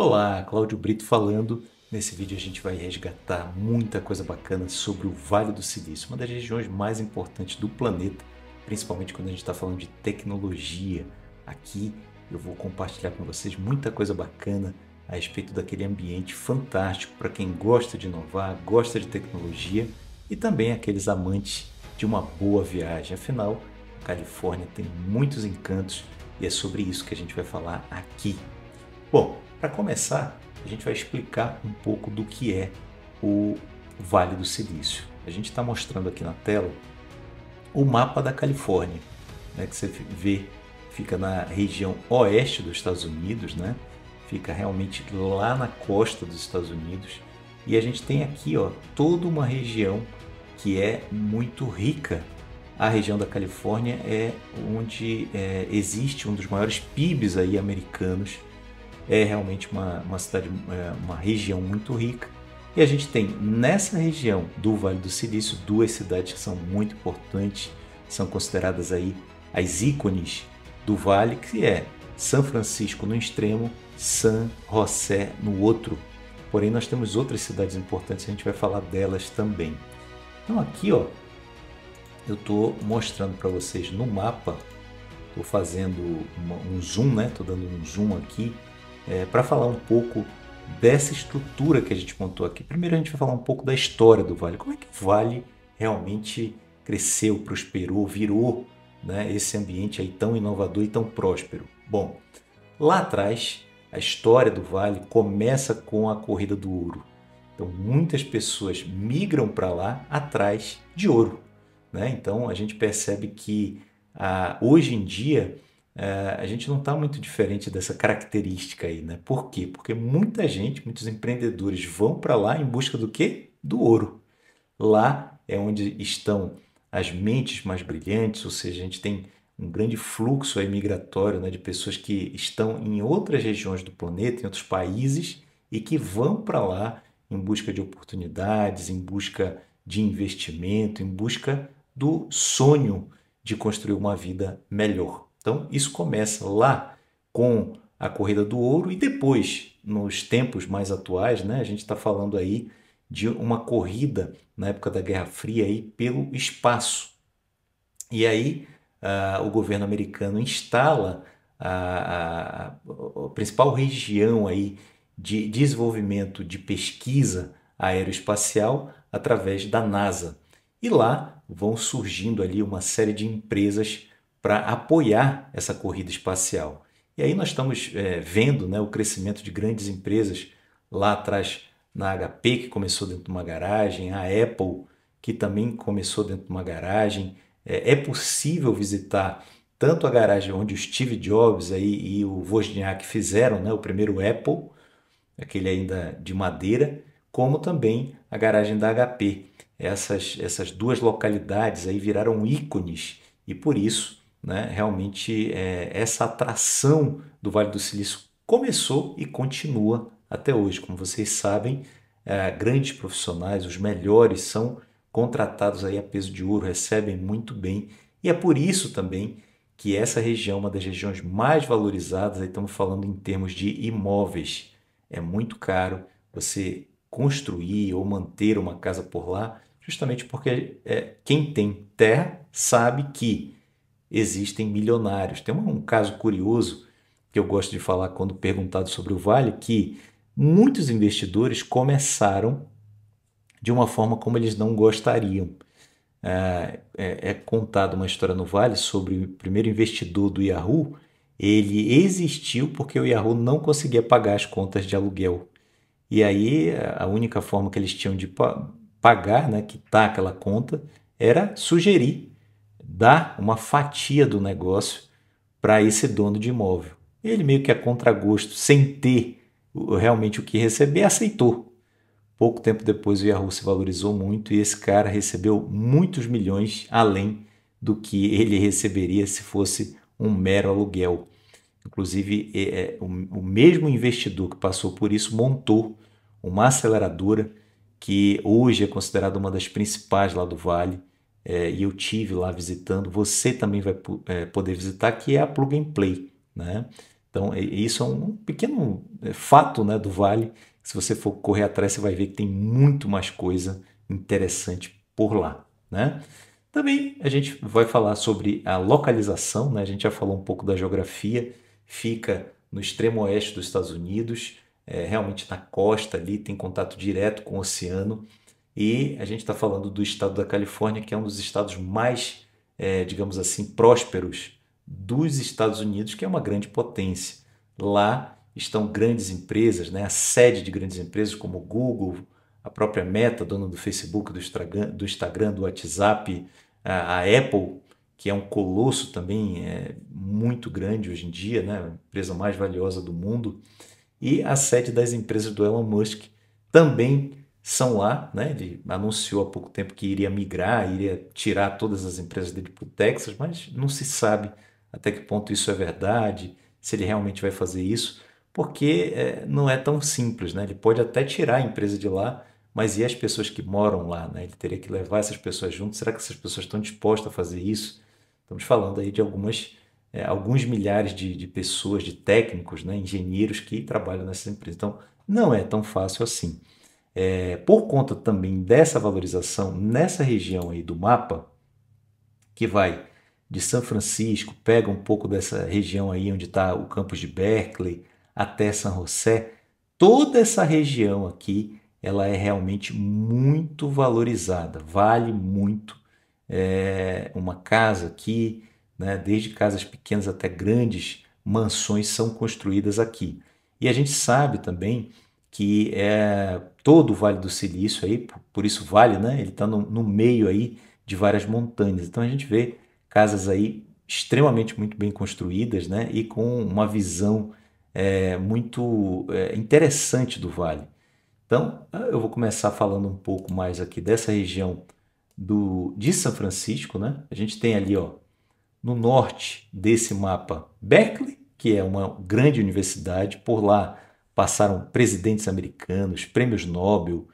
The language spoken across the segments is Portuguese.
Olá, Cláudio Brito falando. Nesse vídeo a gente vai resgatar muita coisa bacana sobre o Vale do Silício, uma das regiões mais importantes do planeta, principalmente quando a gente está falando de tecnologia. Aqui eu vou compartilhar com vocês muita coisa bacana a respeito daquele ambiente fantástico para quem gosta de inovar, gosta de tecnologia e também aqueles amantes de uma boa viagem. Afinal, a Califórnia tem muitos encantos e é sobre isso que a gente vai falar aqui. Bom, para começar, a gente vai explicar um pouco do que é o Vale do Silício. A gente está mostrando aqui na tela o mapa da Califórnia, né, que você vê fica na região oeste dos Estados Unidos, né? Fica realmente lá na costa dos Estados Unidos. E a gente tem aqui, ó, toda uma região que é muito rica. A região da Califórnia é onde é, existe um dos maiores PIBs aí americanos é realmente uma, uma cidade, é, uma região muito rica. E a gente tem nessa região do Vale do Silício duas cidades que são muito importantes, são consideradas aí as ícones do vale, que é São Francisco no extremo, San José no outro. Porém, nós temos outras cidades importantes, a gente vai falar delas também. Então aqui, ó, eu estou mostrando para vocês no mapa, estou fazendo um zoom, né? Estou dando um zoom aqui é, para falar um pouco dessa estrutura que a gente montou aqui. Primeiro a gente vai falar um pouco da história do Vale. Como é que o Vale realmente cresceu, prosperou, virou né, esse ambiente aí tão inovador e tão próspero? Bom, lá atrás a história do Vale começa com a corrida do ouro. Então muitas pessoas migram para lá atrás de ouro. Né? Então a gente percebe que ah, hoje em dia é, a gente não está muito diferente dessa característica aí, né? Por quê? Porque muita gente, muitos empreendedores vão para lá em busca do quê? Do ouro. Lá é onde estão as mentes mais brilhantes, ou seja, a gente tem um grande fluxo aí migratório né, de pessoas que estão em outras regiões do planeta, em outros países, e que vão para lá em busca de oportunidades, em busca de investimento, em busca do sonho de construir uma vida melhor. Então, isso começa lá com a corrida do ouro e depois, nos tempos mais atuais, né, a gente está falando aí de uma corrida na época da Guerra Fria aí pelo espaço. E aí uh, o governo americano instala a, a, a principal região aí de desenvolvimento de pesquisa aeroespacial através da NASA. E lá vão surgindo ali uma série de empresas para apoiar essa corrida espacial. E aí nós estamos é, vendo né, o crescimento de grandes empresas lá atrás na HP, que começou dentro de uma garagem, a Apple, que também começou dentro de uma garagem. É, é possível visitar tanto a garagem onde o Steve Jobs aí, e o Wozniak fizeram né, o primeiro Apple, aquele ainda de madeira, como também a garagem da HP. Essas, essas duas localidades aí viraram ícones e por isso né, realmente é, essa atração do Vale do Silício começou e continua até hoje. Como vocês sabem, é, grandes profissionais, os melhores, são contratados aí a peso de ouro, recebem muito bem. E é por isso também que essa região é uma das regiões mais valorizadas, aí estamos falando em termos de imóveis. É muito caro você construir ou manter uma casa por lá, justamente porque é, quem tem terra sabe que existem milionários. Tem um caso curioso que eu gosto de falar quando perguntado sobre o Vale, que muitos investidores começaram de uma forma como eles não gostariam. É, é, é contada uma história no Vale sobre o primeiro investidor do Yahoo. Ele existiu porque o Yahoo não conseguia pagar as contas de aluguel. E aí a única forma que eles tinham de pagar, né, quitar aquela conta, era sugerir dá uma fatia do negócio para esse dono de imóvel. Ele meio que a contragosto, sem ter realmente o que receber, aceitou. Pouco tempo depois o Yahoo se valorizou muito e esse cara recebeu muitos milhões além do que ele receberia se fosse um mero aluguel. Inclusive, é, é o, o mesmo investidor que passou por isso montou uma aceleradora que hoje é considerada uma das principais lá do Vale é, e eu tive lá visitando, você também vai é, poder visitar, que é a Plug and Play. Né? Então, isso é um pequeno é, fato né, do Vale. Se você for correr atrás, você vai ver que tem muito mais coisa interessante por lá. Né? Também a gente vai falar sobre a localização, né? a gente já falou um pouco da geografia, fica no extremo oeste dos Estados Unidos, é, realmente na costa ali, tem contato direto com o oceano. E a gente está falando do estado da Califórnia, que é um dos estados mais, é, digamos assim, prósperos dos Estados Unidos, que é uma grande potência. Lá estão grandes empresas, né? a sede de grandes empresas como Google, a própria Meta, dona do Facebook, do Instagram, do WhatsApp, a Apple, que é um colosso também é, muito grande hoje em dia, né? a empresa mais valiosa do mundo, e a sede das empresas do Elon Musk também são lá, né? Ele anunciou há pouco tempo que iria migrar, iria tirar todas as empresas dele para o Texas, mas não se sabe até que ponto isso é verdade, se ele realmente vai fazer isso, porque é, não é tão simples, né? Ele pode até tirar a empresa de lá, mas e as pessoas que moram lá, né? Ele teria que levar essas pessoas junto. Será que essas pessoas estão dispostas a fazer isso? Estamos falando aí de algumas é, alguns milhares de, de pessoas, de técnicos, né, engenheiros que trabalham nessas empresas. Então, não é tão fácil assim é, por conta também dessa valorização nessa região aí do mapa, que vai de São Francisco, pega um pouco dessa região aí onde está o campus de Berkeley até San José, toda essa região aqui ela é realmente muito valorizada, vale muito é, uma casa aqui, né, desde casas pequenas até grandes, mansões são construídas aqui. E a gente sabe também que é todo o Vale do Silício aí, por isso vale, né? Ele está no, no, meio aí de várias montanhas. Então a gente vê casas aí extremamente muito bem construídas, né? E com uma visão é, muito é, interessante do vale. Então ah, eu vou começar falando um pouco mais aqui dessa região do de São Francisco, né? A gente tem ali, ó, no norte desse mapa Berkeley, que é uma grande universidade. Por lá passaram presidentes americanos, prêmios Nobel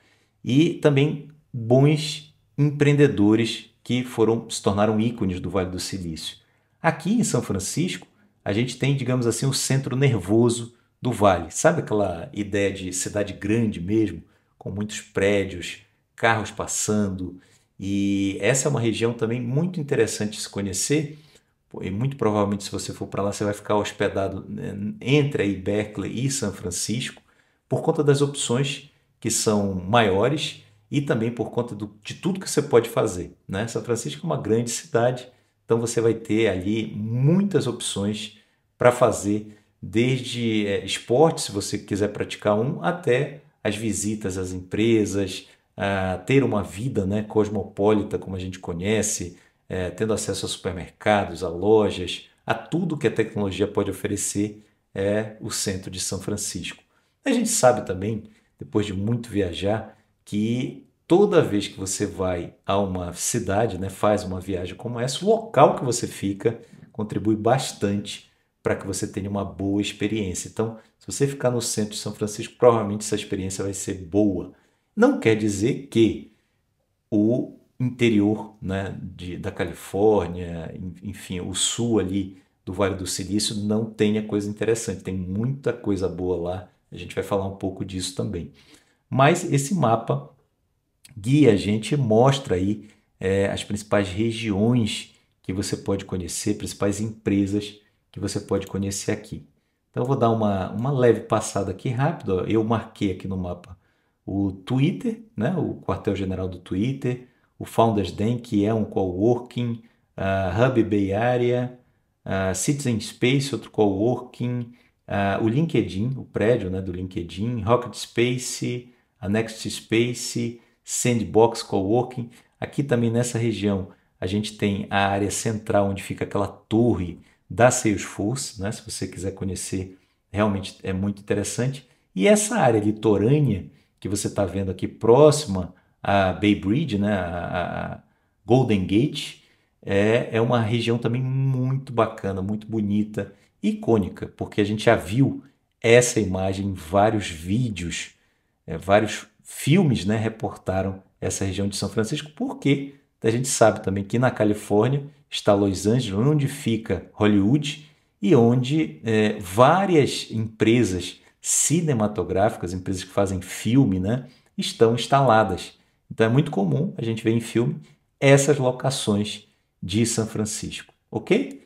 e também bons empreendedores que foram se tornaram ícones do Vale do Silício. Aqui em São Francisco, a gente tem, digamos assim, o centro nervoso do vale. Sabe aquela ideia de cidade grande mesmo, com muitos prédios, carros passando, e essa é uma região também muito interessante de se conhecer e muito provavelmente se você for para lá você vai ficar hospedado né, entre aí Berkeley e São Francisco por conta das opções que são maiores e também por conta do, de tudo que você pode fazer. Né? São Francisco é uma grande cidade, então você vai ter ali muitas opções para fazer, desde é, esporte, se você quiser praticar um, até as visitas às empresas, a ah, ter uma vida né, cosmopolita, como a gente conhece, é, tendo acesso a supermercados, a lojas, a tudo que a tecnologia pode oferecer, é o centro de São Francisco. A gente sabe também, depois de muito viajar, que toda vez que você vai a uma cidade, né, faz uma viagem como essa, o local que você fica contribui bastante para que você tenha uma boa experiência. Então, se você ficar no centro de São Francisco, provavelmente essa experiência vai ser boa. Não quer dizer que o interior né, de, da Califórnia, enfim, o sul ali do Vale do Silício não a coisa interessante. Tem muita coisa boa lá. A gente vai falar um pouco disso também. Mas esse mapa guia a gente, mostra aí é, as principais regiões que você pode conhecer, principais empresas que você pode conhecer aqui. Então eu vou dar uma, uma leve passada aqui rápido. Eu marquei aqui no mapa o Twitter, né, o quartel-general do Twitter, o Founders Den, que é um coworking, uh, Hub Bay Area, uh, Citizen Space, outro coworking, uh, o LinkedIn, o prédio né, do LinkedIn, Rocket Space, a Next Space, Sandbox Coworking. Aqui também nessa região a gente tem a área central onde fica aquela torre da Salesforce, né? se você quiser conhecer, realmente é muito interessante. E essa área litorânea que você está vendo aqui próxima a Bay Bridge, né, a, Golden Gate, é, é uma região também muito bacana, muito bonita, icônica, porque a gente já viu essa imagem em vários vídeos, é, vários filmes né, reportaram essa região de São Francisco, porque a gente sabe também que na Califórnia está Los Angeles, onde fica Hollywood e onde é, várias empresas cinematográficas, empresas que fazem filme, né, estão instaladas. Então é muito comum a gente ver em filme essas locações de São Francisco, ok?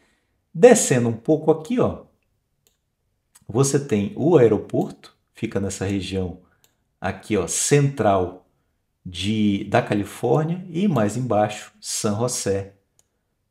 Descendo um pouco aqui, ó, você tem o aeroporto, fica nessa região aqui, ó, central de, da Califórnia e mais embaixo, San José.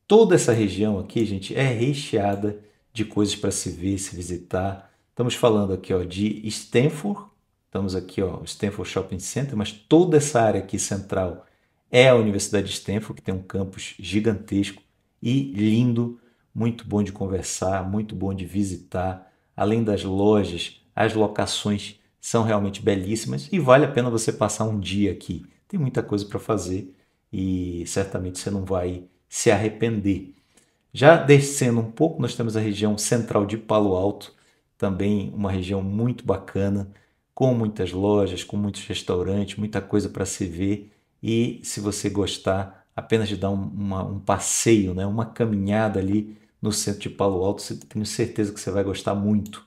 Toda essa região aqui, gente, é recheada de coisas para se ver, se visitar. Estamos falando aqui ó, de Stanford, Estamos aqui, ó, o Stanford Shopping Center, mas toda essa área aqui central é a Universidade de Stanford, que tem um campus gigantesco e lindo, muito bom de conversar, muito bom de visitar. Além das lojas, as locações são realmente belíssimas e vale a pena você passar um dia aqui. Tem muita coisa para fazer e certamente você não vai se arrepender. Já descendo um pouco, nós temos a região central de Palo Alto, também uma região muito bacana com muitas lojas, com muitos restaurantes, muita coisa para se ver. E se você gostar, apenas de dar um, uma, um passeio, né? uma caminhada ali no centro de Palo Alto, tenho certeza que você vai gostar muito.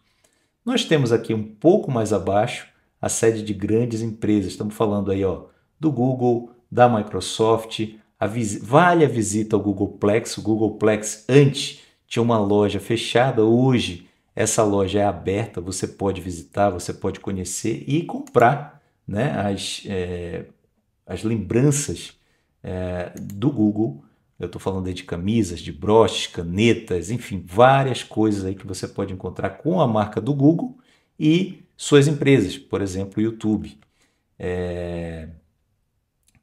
Nós temos aqui um pouco mais abaixo a sede de grandes empresas. Estamos falando aí ó, do Google, da Microsoft. A vale a visita ao Googleplex. O Googleplex antes tinha uma loja fechada, hoje essa loja é aberta, você pode visitar, você pode conhecer e comprar né, as, é, as lembranças é, do Google. Eu estou falando aí de camisas, de broches, canetas, enfim, várias coisas aí que você pode encontrar com a marca do Google e suas empresas, por exemplo, o YouTube. É...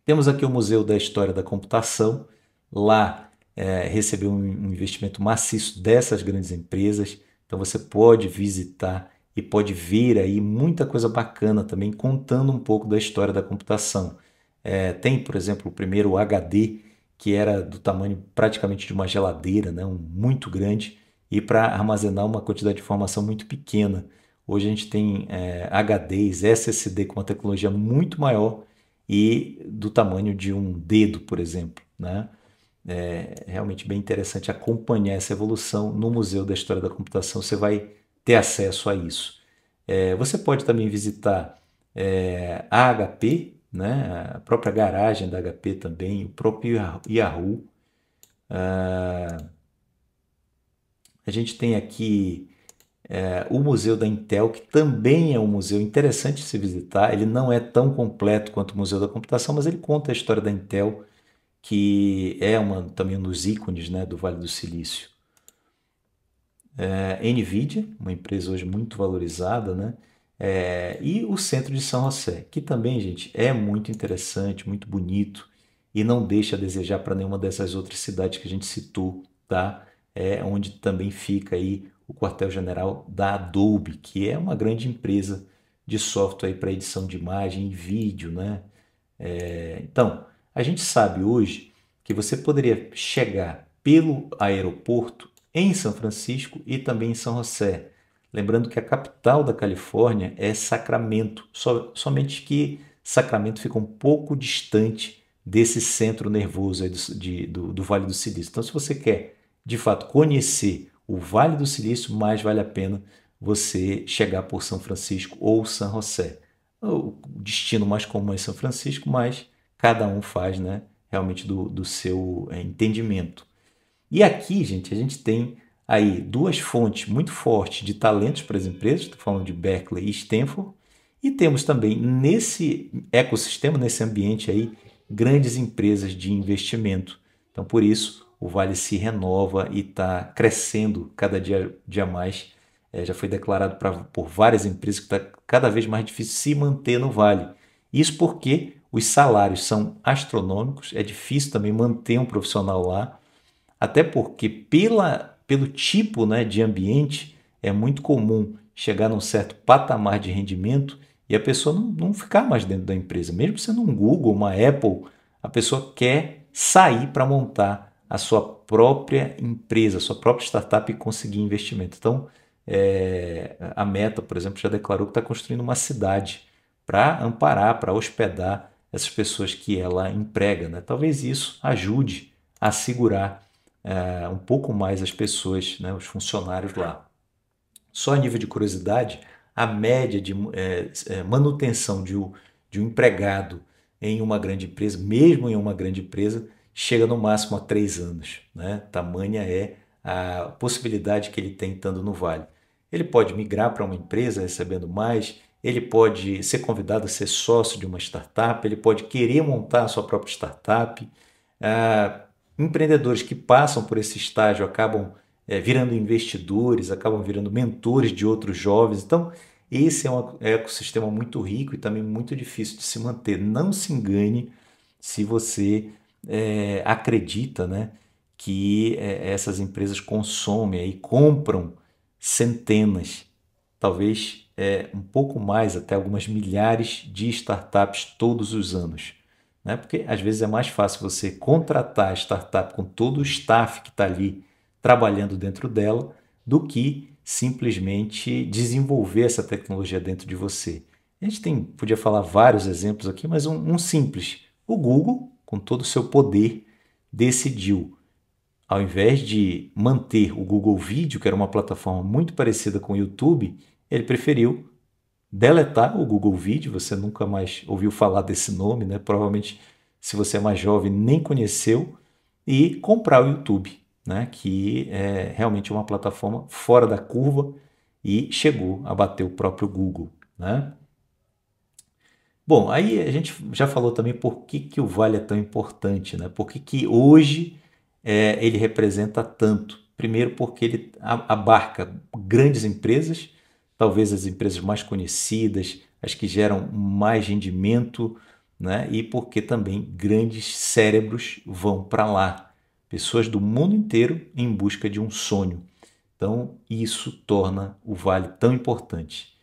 Temos aqui o Museu da História da Computação, lá é, recebeu um, investimento maciço dessas grandes empresas. Então você pode visitar e pode vir aí muita coisa bacana também contando um pouco da história da computação. É, tem, por exemplo, o primeiro HD, que era do tamanho praticamente de uma geladeira, né? um muito grande, e para armazenar uma quantidade de informação muito pequena. Hoje a gente tem é, HDs, SSD com uma tecnologia muito maior e do tamanho de um dedo, por exemplo. Né? É realmente bem interessante acompanhar essa evolução no Museu da História da Computação. Você vai ter acesso a isso. É, você pode também visitar é, a HP, né? a própria garagem da HP também, o próprio Yahoo. Ah, a gente tem aqui é, o Museu da Intel, que também é um museu interessante de se visitar. Ele não é tão completo quanto o Museu da Computação, mas ele conta a história da Intel que é uma, também um dos ícones né, do Vale do Silício. É, NVIDIA, uma empresa hoje muito valorizada, né? É, e o centro de São José, que também, gente, é muito interessante, muito bonito e não deixa a desejar para nenhuma dessas outras cidades que a gente citou, tá? É onde também fica aí o quartel-general da Adobe, que é uma grande empresa de software para edição de imagem e vídeo, né? É, então, a gente sabe hoje que você poderia chegar pelo aeroporto em São Francisco e também em São José. Lembrando que a capital da Califórnia é Sacramento, so, somente que Sacramento fica um pouco distante desse centro nervoso do, de, do, do, Vale do Silício. Então, se você quer de fato conhecer o Vale do Silício, mais vale a pena você chegar por São Francisco ou São José. O destino mais comum é São Francisco, mas cada um faz, né? Realmente do, do seu é, entendimento. E aqui, gente, a gente tem aí duas fontes muito fortes de talentos para as empresas, estou falando de Berkeley e Stanford, e temos também nesse ecossistema, nesse ambiente aí, grandes empresas de investimento. Então, por isso, o Vale se renova e está crescendo cada dia, dia mais. É, já foi declarado pra, por várias empresas que está cada vez mais difícil se manter no Vale. Isso porque os salários são astronômicos, é difícil também manter um profissional lá, até porque pela, pelo tipo né, de ambiente é muito comum chegar num certo patamar de rendimento e a pessoa não, não ficar mais dentro da empresa. Mesmo sendo um Google, uma Apple, a pessoa quer sair para montar a sua própria empresa, a sua própria startup e conseguir investimento. Então, é, a Meta, por exemplo, já declarou que está construindo uma cidade para amparar, para hospedar essas pessoas que ela emprega. Né? Talvez isso ajude a segurar é, um pouco mais as pessoas, né, os funcionários lá. Só a nível de curiosidade, a média de é, manutenção de um, de um empregado em uma grande empresa, mesmo em uma grande empresa, chega no máximo a três anos. Né? Tamanha é a possibilidade que ele tem estando no Vale. Ele pode migrar para uma empresa recebendo mais, ele pode ser convidado a ser sócio de uma startup, ele pode querer montar a sua própria startup. Ah, empreendedores que passam por esse estágio acabam é, virando investidores, acabam virando mentores de outros jovens. Então, esse é um é ecossistema muito rico e também muito difícil de se manter. Não se engane se você é, acredita né, que é, essas empresas consomem e compram centenas, talvez é, um pouco mais, até algumas milhares de startups todos os anos. Né? Porque às vezes é mais fácil você contratar a startup com todo o staff que está ali trabalhando dentro dela do que simplesmente desenvolver essa tecnologia dentro de você. A gente tem, podia falar vários exemplos aqui, mas um, um simples. O Google, com todo o seu poder, decidiu, ao invés de manter o Google Video, que era uma plataforma muito parecida com o YouTube, ele preferiu deletar o Google Video. Você nunca mais ouviu falar desse nome, né? Provavelmente, se você é mais jovem, nem conheceu. E comprar o YouTube, né? Que é realmente uma plataforma fora da curva e chegou a bater o próprio Google, né? Bom, aí a gente já falou também por que, que o Vale é tão importante, né? Por que, que hoje é, ele representa tanto? Primeiro, porque ele abarca grandes empresas, talvez as empresas mais conhecidas, as que geram mais rendimento, né? e porque também grandes cérebros vão para lá. Pessoas do mundo inteiro em busca de um sonho. Então, isso torna o Vale tão importante.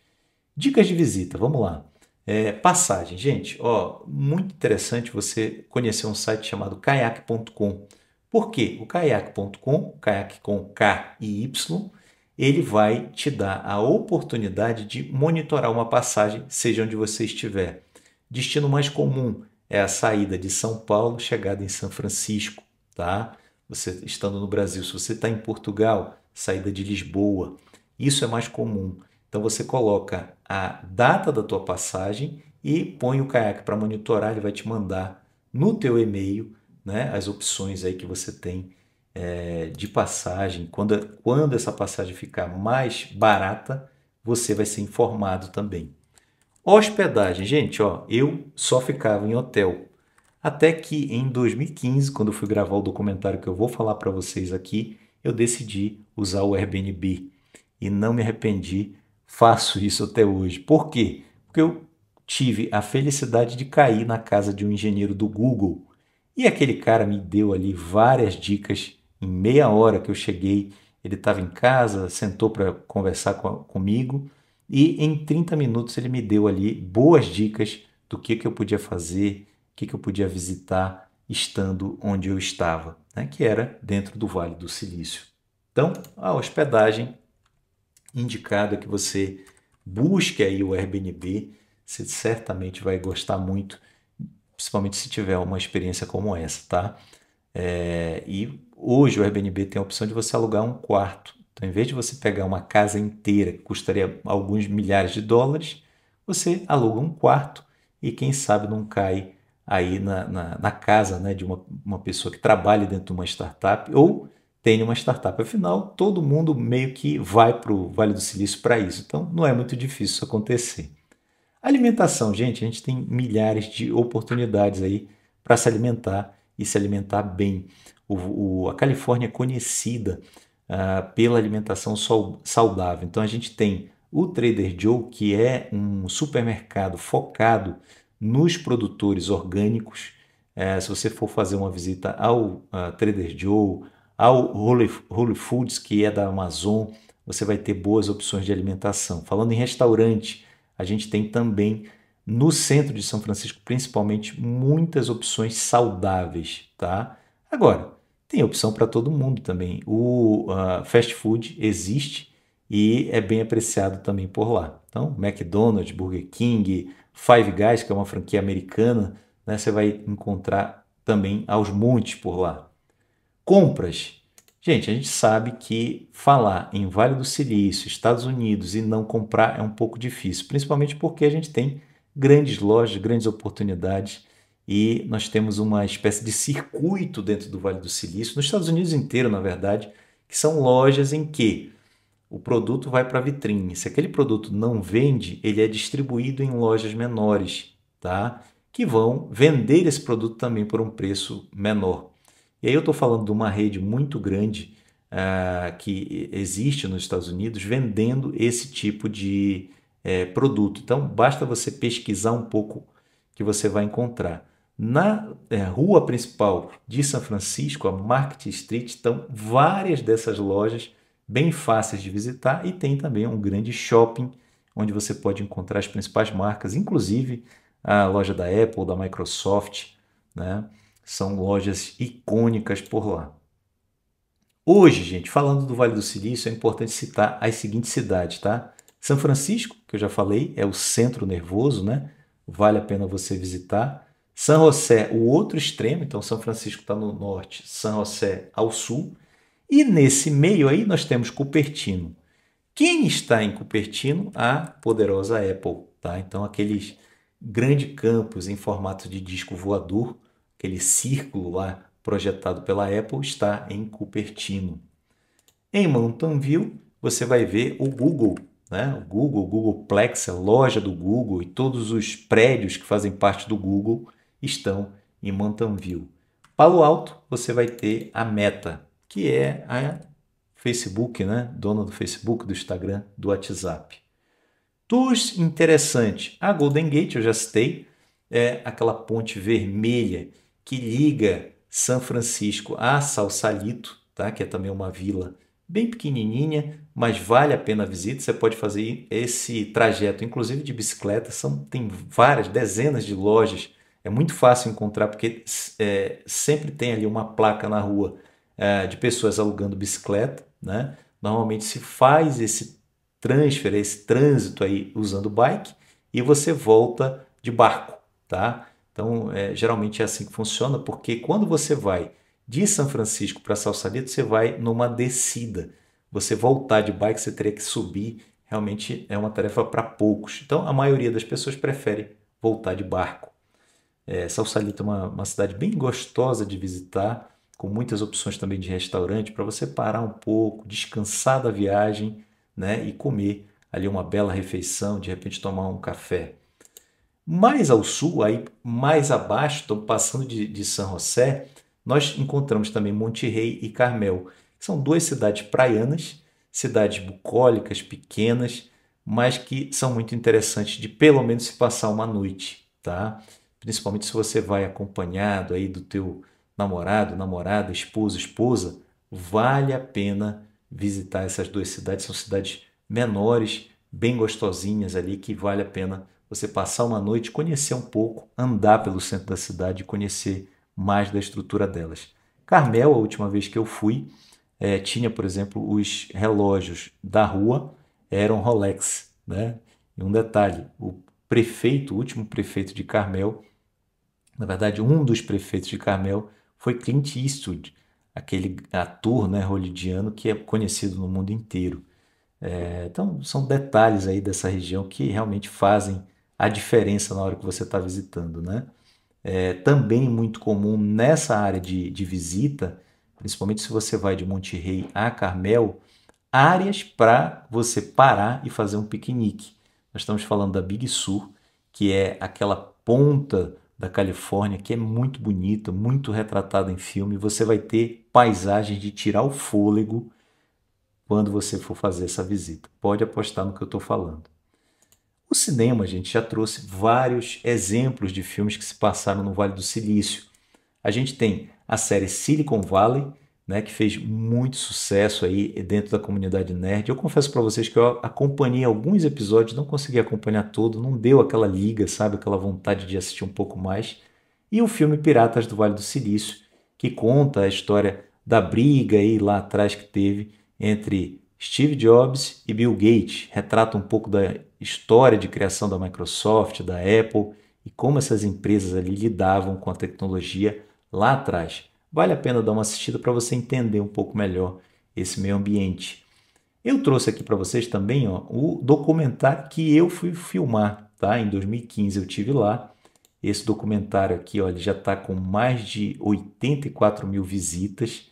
Dicas de visita, vamos lá. É, passagem, gente, ó, muito interessante você conhecer um site chamado kayak.com. Por quê? O kayak.com, kayak com K e Y, ele vai te dar a oportunidade de monitorar uma passagem, seja onde você estiver. Destino mais comum é a saída de São Paulo, chegada em São Francisco, tá? Você estando no Brasil, se você está em Portugal, saída de Lisboa, isso é mais comum. Então você coloca a data da tua passagem e põe o caiaque para monitorar, ele vai te mandar no teu e-mail, né, as opções aí que você tem é, de passagem, quando, quando essa passagem ficar mais barata, você vai ser informado também. Hospedagem, gente, ó, eu só ficava em hotel. Até que em 2015, quando eu fui gravar o documentário que eu vou falar para vocês aqui, eu decidi usar o Airbnb e não me arrependi. Faço isso até hoje. Por quê? Porque eu tive a felicidade de cair na casa de um engenheiro do Google e aquele cara me deu ali várias dicas em meia hora que eu cheguei, ele estava em casa, sentou para conversar com, comigo e em 30 minutos ele me deu ali boas dicas do que, que eu podia fazer, o que, que eu podia visitar estando onde eu estava, né? que era dentro do Vale do Silício. Então, a hospedagem indicada que você busque aí o Airbnb, você certamente vai gostar muito, principalmente se tiver uma experiência como essa, tá? É, e Hoje o Airbnb tem a opção de você alugar um quarto. Então, em vez de você pegar uma casa inteira que custaria alguns milhares de dólares, você aluga um quarto e quem sabe não cai aí na, na, na casa né, de uma, uma pessoa que trabalha dentro de uma startup ou tem uma startup. Afinal, todo mundo meio que vai para o Vale do Silício para isso. Então, não é muito difícil isso acontecer. Alimentação, gente, a gente tem milhares de oportunidades aí para se alimentar e se alimentar bem. O, o, a Califórnia é conhecida uh, pela alimentação saudável. Então a gente tem o Trader Joe, que é um supermercado focado nos produtores orgânicos. Uh, se você for fazer uma visita ao uh, Trader Joe, ao Holy, Whole Foods, que é da Amazon, você vai ter boas opções de alimentação. Falando em restaurante, a gente tem também no centro de São Francisco, principalmente, muitas opções saudáveis, tá? Agora, tem opção para todo mundo também. O uh, fast food existe e é bem apreciado também por lá. Então, McDonald's, Burger King, Five Guys, que é uma franquia americana, né, você vai encontrar também aos montes por lá. Compras. Gente, a gente sabe que falar em Vale do Silício, Estados Unidos e não comprar é um pouco difícil, principalmente porque a gente tem grandes lojas, grandes oportunidades e nós temos uma espécie de circuito dentro do Vale do Silício, nos Estados Unidos inteiro, na verdade, que são lojas em que o produto vai para a vitrine. Se aquele produto não vende, ele é distribuído em lojas menores, tá? Que vão vender esse produto também por um preço menor. E aí eu estou falando de uma rede muito grande uh, que existe nos Estados Unidos vendendo esse tipo de uh, produto. Então basta você pesquisar um pouco que você vai encontrar. Na é, rua principal de São Francisco, a Market Street, estão várias dessas lojas bem fáceis de visitar e tem também um grande shopping onde você pode encontrar as principais marcas, inclusive a loja da Apple, da Microsoft, né? São lojas icônicas por lá. Hoje, gente, falando do Vale do Silício, é importante citar as seguintes cidades, tá? São Francisco, que eu já falei, é o centro nervoso, né? Vale a pena você visitar. San José, o outro extremo, então São Francisco está no norte, São José ao sul. E nesse meio aí nós temos Cupertino. Quem está em Cupertino? A poderosa Apple, tá? Então aqueles grandes campos em formato de disco voador, aquele círculo lá projetado pela Apple está em Cupertino. Em Mountain View, você vai ver o Google, né? o Google, o Googleplex, a loja do Google e todos os prédios que fazem parte do Google estão em Mountain View. Palo Alto, você vai ter a Meta, que é a Facebook, né? dona do Facebook, do Instagram, do WhatsApp. Tours interessante. A Golden Gate, eu já citei, é aquela ponte vermelha que liga São Francisco a Salsalito, tá? que é também uma vila bem pequenininha, mas vale a pena a visita. Você pode fazer esse trajeto, inclusive de bicicleta. São, tem várias, dezenas de lojas é muito fácil encontrar, porque é, sempre tem ali uma placa na rua é, de pessoas alugando bicicleta. Né? Normalmente se faz esse transfer, esse trânsito aí usando bike e você volta de barco. Tá? Então, é, geralmente é assim que funciona, porque quando você vai de São Francisco para Salsalito, você vai numa descida. Você voltar de bike, você teria que subir. Realmente é uma tarefa para poucos. Então, a maioria das pessoas prefere voltar de barco. É, Salsalito é uma, uma cidade bem gostosa de visitar, com muitas opções também de restaurante para você parar um pouco, descansar da viagem né, e comer ali uma bela refeição, de repente tomar um café. Mais ao sul, aí mais abaixo, passando de, de San José, nós encontramos também Monterrey e Carmel. São duas cidades praianas, cidades bucólicas, pequenas, mas que são muito interessantes de pelo menos se passar uma noite, tá? principalmente se você vai acompanhado aí do teu namorado, namorada, esposo, esposa, vale a pena visitar essas duas cidades, são cidades menores, bem gostosinhas ali que vale a pena você passar uma noite, conhecer um pouco, andar pelo centro da cidade, conhecer mais da estrutura delas. Carmel, a última vez que eu fui, é, tinha, por exemplo, os relógios da rua eram Rolex, né? E um detalhe, o prefeito, o último prefeito de Carmel, na verdade, um dos prefeitos de Carmel foi Clint Eastwood, aquele ator né, hollywoodiano que é conhecido no mundo inteiro. É, então, são detalhes aí dessa região que realmente fazem a diferença na hora que você está visitando. Né? É, também muito comum nessa área de, de visita, principalmente se você vai de Monte Rei a Carmel, áreas para você parar e fazer um piquenique. Nós estamos falando da Big Sur, que é aquela ponta da Califórnia, que é muito bonita, muito retratada em filme. Você vai ter paisagens de tirar o fôlego quando você for fazer essa visita. Pode apostar no que eu estou falando. O cinema, a gente já trouxe vários exemplos de filmes que se passaram no Vale do Silício. A gente tem a série Silicon Valley, né, que fez muito sucesso aí dentro da comunidade nerd. Eu confesso para vocês que eu acompanhei alguns episódios, não consegui acompanhar todo, não deu aquela liga, sabe, aquela vontade de assistir um pouco mais. E o filme Piratas do Vale do Silício, que conta a história da briga aí lá atrás que teve entre Steve Jobs e Bill Gates, retrata um pouco da história de criação da Microsoft, da Apple e como essas empresas ali lidavam com a tecnologia lá atrás vale a pena dar uma assistida para você entender um pouco melhor esse meio ambiente. Eu trouxe aqui para vocês também ó, o documentário que eu fui filmar, tá? Em 2015 eu tive lá. Esse documentário aqui, ó, ele já está com mais de 84 mil visitas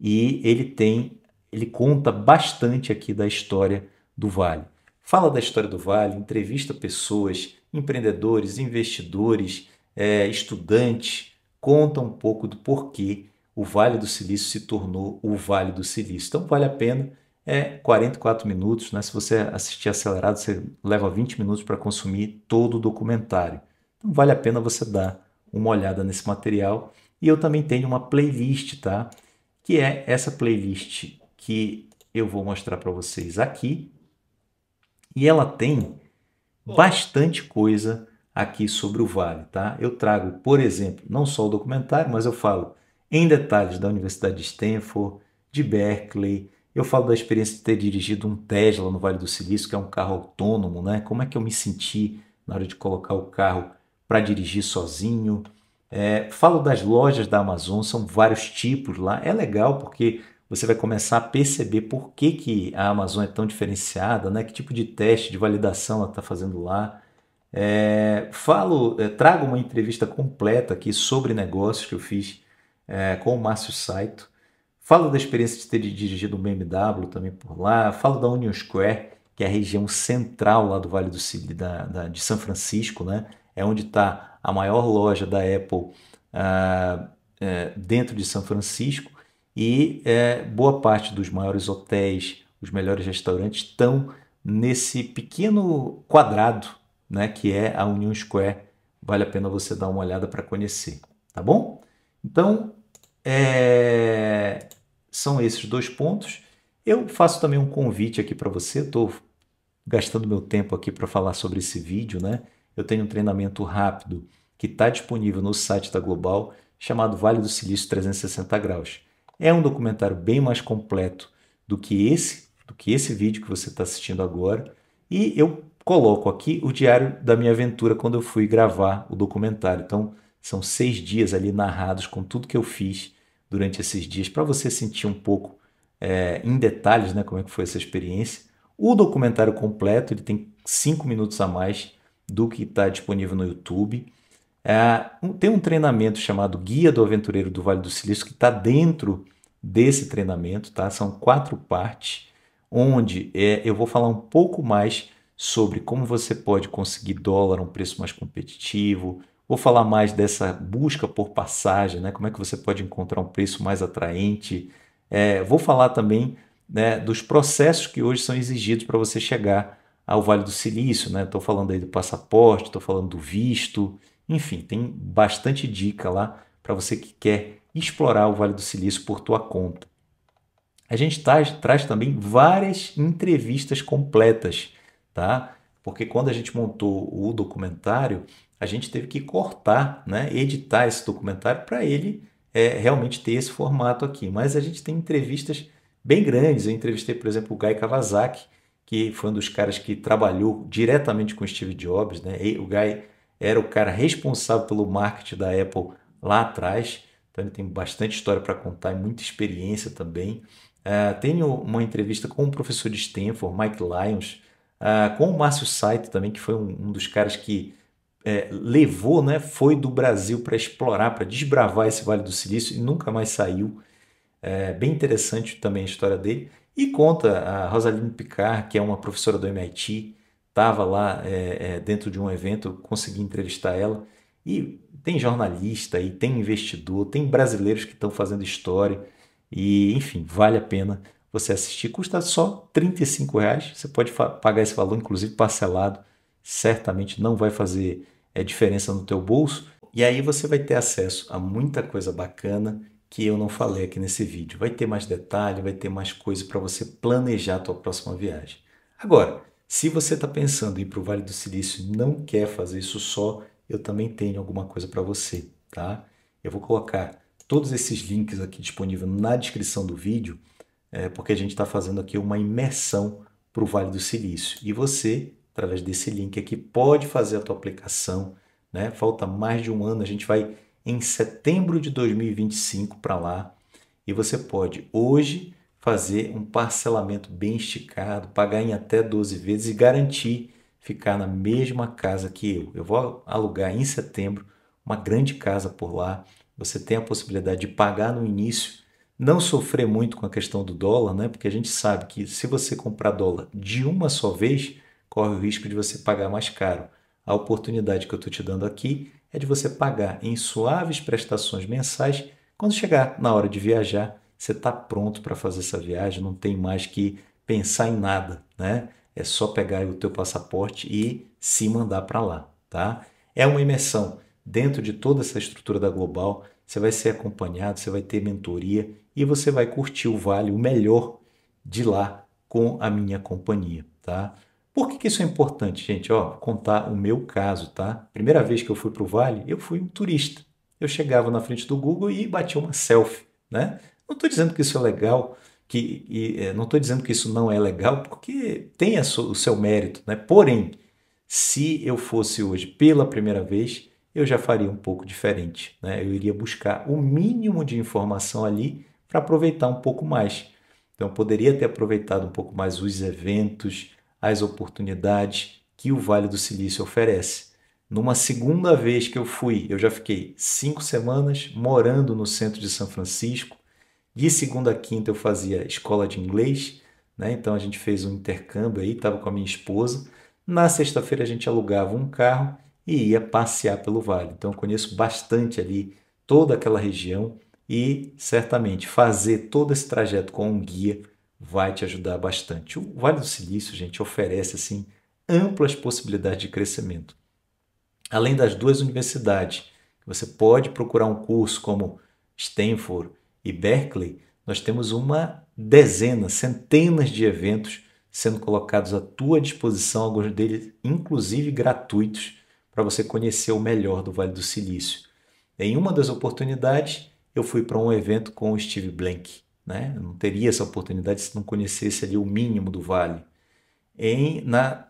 e ele tem, ele conta bastante aqui da história do Vale. Fala da história do Vale, entrevista pessoas, empreendedores, investidores, é, estudantes, conta um pouco do porquê o Vale do Silício se tornou o Vale do Silício. Então vale a pena, é 44 minutos, né? Se você assistir acelerado, você leva 20 minutos para consumir todo o documentário. Então vale a pena você dar uma olhada nesse material. E eu também tenho uma playlist, tá? Que é essa playlist que eu vou mostrar para vocês aqui. E ela tem bastante coisa aqui sobre o Vale. Tá? Eu trago, por exemplo, não só o documentário, mas eu falo em detalhes da Universidade de Stanford, de Berkeley. Eu falo da experiência de ter dirigido um Tesla no Vale do Silício, que é um carro autônomo, né? Como é que eu me senti na hora de colocar o carro para dirigir sozinho? É, falo das lojas da Amazon, são vários tipos lá. É legal porque você vai começar a perceber por que, que a Amazon é tão diferenciada, né? Que tipo de teste de validação ela está fazendo lá. É, falo, é, trago uma entrevista completa aqui sobre negócios que eu fiz é, com o Márcio Saito. Falo da experiência de ter dirigido um BMW também por lá. Falo da Union Square, que é a região central lá do Vale do Cili, da, da, de São Francisco, né? É onde está a maior loja da Apple ah, é, dentro de São Francisco e é, boa parte dos maiores hotéis, os melhores restaurantes estão nesse pequeno quadrado né, que é a Union Square. Vale a pena você dar uma olhada para conhecer, tá bom? Então, é... são esses dois pontos. Eu faço também um convite aqui para você. Estou gastando meu tempo aqui para falar sobre esse vídeo, né? Eu tenho um treinamento rápido que está disponível no site da Global, chamado Vale do Silício 360 Graus. É um documentário bem mais completo do que esse, do que esse vídeo que você está assistindo agora. E eu coloco aqui o diário da minha aventura quando eu fui gravar o documentário. Então, são seis dias ali narrados com tudo que eu fiz durante esses dias, para você sentir um pouco é, em detalhes né, como é que foi essa experiência. O documentário completo ele tem cinco minutos a mais do que está disponível no YouTube. É, tem um treinamento chamado Guia do Aventureiro do Vale do Silício que está dentro desse treinamento, tá? São quatro partes, onde é, eu vou falar um pouco mais sobre como você pode conseguir dólar a um preço mais competitivo. Vou falar mais dessa busca por passagem, né? como é que você pode encontrar um preço mais atraente. É, vou falar também né, dos processos que hoje são exigidos para você chegar ao Vale do Silício. Estou né? falando aí do passaporte, estou falando do visto, enfim, tem bastante dica lá para você que quer explorar o Vale do Silício por tua conta. A gente traz, traz também várias entrevistas completas tá? Porque quando a gente montou o documentário, a gente teve que cortar, né, editar esse documentário para ele é, realmente ter esse formato aqui. Mas a gente tem entrevistas bem grandes. Eu entrevistei, por exemplo, o Guy Kawasaki, que foi um dos caras que trabalhou diretamente com o Steve Jobs. Né? E o Guy era o cara responsável pelo marketing da Apple lá atrás. Então ele tem bastante história para contar e muita experiência também. Uh, tenho uma entrevista com o professor de Stanford, Mike Lyons, Uh, com o Márcio Saito também, que foi um, um dos caras que é, levou, né, foi do Brasil para explorar, para desbravar esse Vale do Silício e nunca mais saiu. É, bem interessante também a história dele. E conta a Rosaline Picard, que é uma professora do MIT, estava lá é, é, dentro de um evento, consegui entrevistar ela. E tem jornalista, e tem investidor, tem brasileiros que estão fazendo história. E, enfim, vale a pena você assistir. Custa só R$ reais. Você pode pagar esse valor, inclusive parcelado. Certamente não vai fazer é, diferença no teu bolso. E aí você vai ter acesso a muita coisa bacana que eu não falei aqui nesse vídeo. Vai ter mais detalhe, vai ter mais coisa para você planejar a tua próxima viagem. Agora, se você está pensando em ir para o Vale do Silício e não quer fazer isso só, eu também tenho alguma coisa para você, tá? Eu vou colocar todos esses links aqui disponíveis na descrição do vídeo é, porque a gente está fazendo aqui uma imersão para o Vale do Silício. E você, através desse link aqui, pode fazer a tua aplicação. Né? Falta mais de um ano, a gente vai em setembro de 2025 para lá. E você pode hoje fazer um parcelamento bem esticado, pagar em até 12 vezes e garantir ficar na mesma casa que eu. Eu vou alugar em setembro uma grande casa por lá. Você tem a possibilidade de pagar no início não sofrer muito com a questão do dólar, né? porque a gente sabe que se você comprar dólar de uma só vez, corre o risco de você pagar mais caro. A oportunidade que eu estou te dando aqui é de você pagar em suaves prestações mensais. Quando chegar na hora de viajar, você está pronto para fazer essa viagem, não tem mais que pensar em nada, né? É só pegar o teu passaporte e se mandar para lá, tá? É uma imersão dentro de toda essa estrutura da Global você vai ser acompanhado, você vai ter mentoria e você vai curtir o vale, o melhor de lá com a minha companhia, tá? Por que, que isso é importante, gente? Ó, contar o meu caso, tá? Primeira vez que eu fui para o Vale, eu fui um turista. Eu chegava na frente do Google e batia uma selfie, né? Não estou dizendo que isso é legal, que e, é, não estou dizendo que isso não é legal, porque tem so, o seu mérito, né? Porém, se eu fosse hoje pela primeira vez, eu já faria um pouco diferente. Né? Eu iria buscar o mínimo de informação ali para aproveitar um pouco mais. Então, eu poderia ter aproveitado um pouco mais os eventos, as oportunidades que o Vale do Silício oferece. Numa segunda vez que eu fui, eu já fiquei cinco semanas morando no centro de São Francisco. De segunda a quinta eu fazia escola de inglês, né? então a gente fez um intercâmbio aí, estava com a minha esposa. Na sexta-feira a gente alugava um carro e ia passear pelo vale. Então eu conheço bastante ali toda aquela região e certamente fazer todo esse trajeto com um guia vai te ajudar bastante. O Vale do Silício, gente, oferece assim amplas possibilidades de crescimento. Além das duas universidades, você pode procurar um curso como Stanford e Berkeley, nós temos uma dezena, centenas de eventos sendo colocados à tua disposição, alguns deles inclusive gratuitos, para você conhecer o melhor do Vale do Silício. Em uma das oportunidades, eu fui para um evento com o Steve Blank. Né? Eu não teria essa oportunidade se não conhecesse ali o mínimo do Vale. Em, na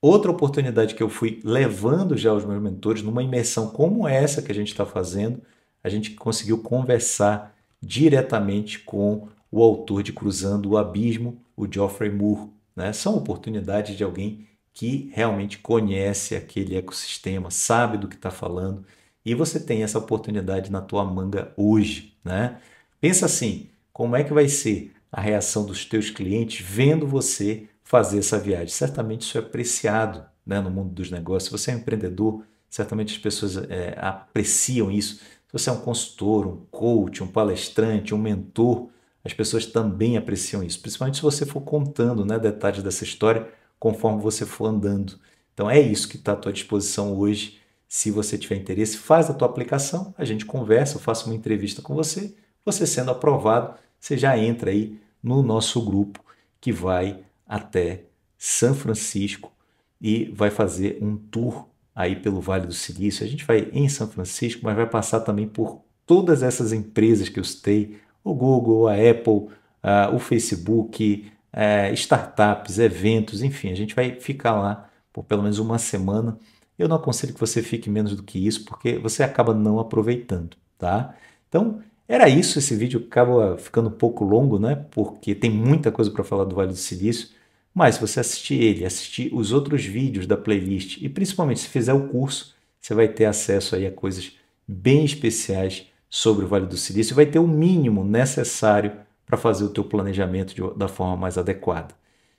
outra oportunidade que eu fui levando já os meus mentores, numa imersão como essa que a gente está fazendo, a gente conseguiu conversar diretamente com o autor de Cruzando o Abismo, o Geoffrey Moore. Né? São oportunidades de alguém que realmente conhece aquele ecossistema, sabe do que está falando e você tem essa oportunidade na tua manga hoje, né? Pensa assim, como é que vai ser a reação dos teus clientes vendo você fazer essa viagem? Certamente isso é apreciado né, no mundo dos negócios. Se você é um empreendedor, certamente as pessoas é, apreciam isso. Se você é um consultor, um coach, um palestrante, um mentor, as pessoas também apreciam isso. Principalmente se você for contando né, detalhes dessa história conforme você for andando. Então é isso que está à tua disposição hoje. Se você tiver interesse, faz a tua aplicação, a gente conversa, eu faço uma entrevista com você. Você sendo aprovado, você já entra aí no nosso grupo que vai até São Francisco e vai fazer um tour aí pelo Vale do Silício. A gente vai em São Francisco, mas vai passar também por todas essas empresas que eu citei: o Google, a Apple, a, o Facebook, é, startups, eventos, enfim, a gente vai ficar lá por pelo menos uma semana. Eu não aconselho que você fique menos do que isso, porque você acaba não aproveitando, tá? Então, era isso. Esse vídeo acaba ficando um pouco longo, né? Porque tem muita coisa para falar do Vale do Silício. Mas se você assistir ele, assistir os outros vídeos da playlist e principalmente se fizer o curso, você vai ter acesso aí a coisas bem especiais sobre o Vale do Silício. Vai ter o mínimo necessário para fazer o teu planejamento de, da forma mais adequada.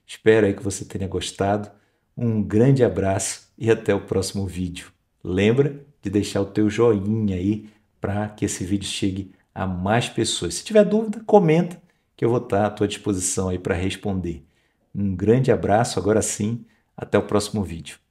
Espero aí que você tenha gostado. Um grande abraço e até o próximo vídeo. Lembra de deixar o teu joinha aí para que esse vídeo chegue a mais pessoas. Se tiver dúvida, comenta que eu vou estar tá à tua disposição aí para responder. Um grande abraço, agora sim, até o próximo vídeo.